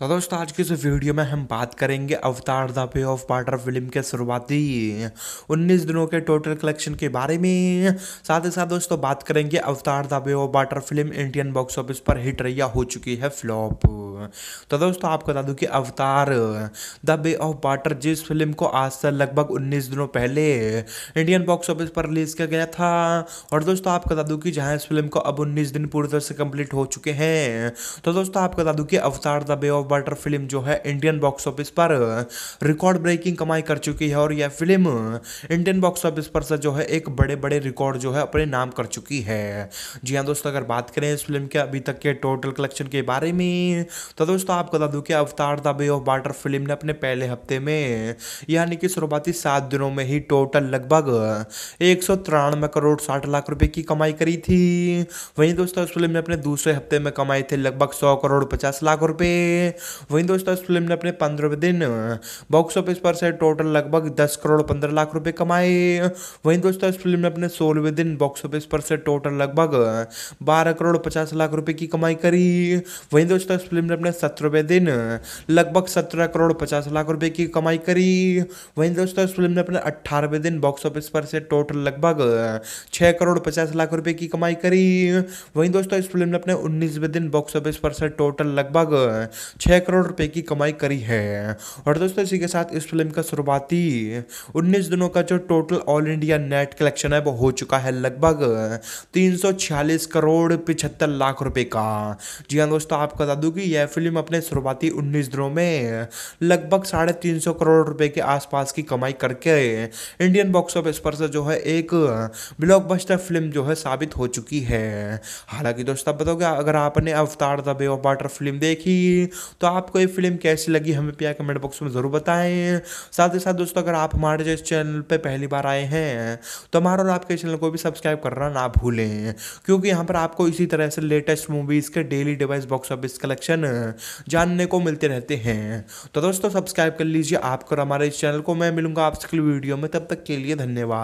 तो दोस्तों आज की इस वीडियो में हम बात करेंगे Avatar the way of water film के शुरुआती 19 दिनों के टोटल कलेक्शन के बारे में साथ ही साथ दोस्तों बात करेंगे Avatar the way of water film Indian box office पर हिट रही हो चुकी है फ्लॉप तो दोस्तों आपको बता दूँ कि Avatar the way of water जिस फिल्म को आज से लगभग उन्नीस दिनों पहले इंडियन बॉक्स ऑफिस पर रिलीज किया गया था और दोस्तों आपको बता दूँ कि जहाँ इस फिल्म को अब उन्नीस दिन पूरी तरह से कंप्लीट हो चुके हैं तो दोस्तों आपको बता दूँ कि Avatar the way of water film जो है इंडियन बॉक्स ऑफिस पर रिकॉर्ड ब्रेकिंग कमाई कर चुकी है और यह फिल्म इंडियन बॉक्स ऑफिस पर से जो है एक बड़े बड़े रिकॉर्ड जो है अपने नाम कर चुकी है जी हाँ दोस्तों अगर बात करें इस फिल्म के अभी तक के टोटल कलेक्शन के बारे में तो दोस्तों आपको बता दूँ कि Avatar the way of water film ने अपने पहले हफ्ते में यानी कि शुरुआती सात दिनों में ही टोटल लगभग एक सौ तिरानवे करोड़ साठ लाख रुपए की कमाई करी थी वहीं दोस्तों इस फिल्म ने अपने दूसरे हफ्ते में कमाए थे लगभग सौ करोड़ पचास लाख रुपये वहीं दोस्तों इस फिल्म ने अपने पंद्रहवें दिन बॉक्स ऑफिस पर से टोटल लगभग दस करोड़ पंद्रह लाख रुपए कमाए वहीं दोस्तों इस फिल्म ने अपने सोलहवें दिन बॉक्स ऑफिस पर से टोटल लगभग बारह करोड़ पचास लाख रुपए की कमाई करी वहीं दोस्तों इस फिल्म ने अपने सत्रहवें दिन लगभग सत्रह करोड़ पचास लाख रुपए की कमाई करी वहीं दोस्तों इस फिल्म ने अपने अट्ठारहवें दिन बॉक्स ऑफिस पर से टोटल लगभग छः करोड़ पचास लाख रुपए की कमाई करी वहीं दोस्तों इस फिल्म ने अपने उन्नीसवें दिन बॉक्स ऑफिस पर से टोटल लगभग छः करोड़ रुपये की कमाई करी है और दोस्तों इसी के साथ इस फिल्म का शुरुआती उन्नीस दिनों का जो total all India net collection है वो हो चुका है लगभग तीन करोड़ पिछहत्तर लाख रुपए का जी हाँ दोस्तों आपको बता दूँ कि यह फिल्म अपने शुरुआती उन्नीस दिनों में लगभग साढ़े तीन सौ करोड़ रुपए के आसपास की कमाई करके इंडियन बॉक्स ऑफिस पर से जो है एक ब्लॉकबस्टर फिल्म जो है साबित हो चुकी है हालांकि दोस्तों आप बताओगे अगर आपने Avatar the way of water film देखी तो आपको ये फिल्म कैसी लगी हमें पिया कमेंट बॉक्स में ज़रूर बताएं साथ ही साथ दोस्तों अगर आप हमारे इस चैनल पर पहली बार आए हैं तो हमारा और आपके चैनल को भी सब्सक्राइब करना ना भूलें क्योंकि यहाँ पर आपको इसी तरह से लेटेस्ट मूवीज़ के डेली डिवाइस बॉक्स ऑफिस कलेक्शन हैं जानने को मिलते रहते हैं तो दोस्तों सब्सक्राइब कर लीजिए आपको और हमारे इस चैनल को मैं मिलूंगा आपसे अगली वीडियो में तब तक के लिए धन्यवाद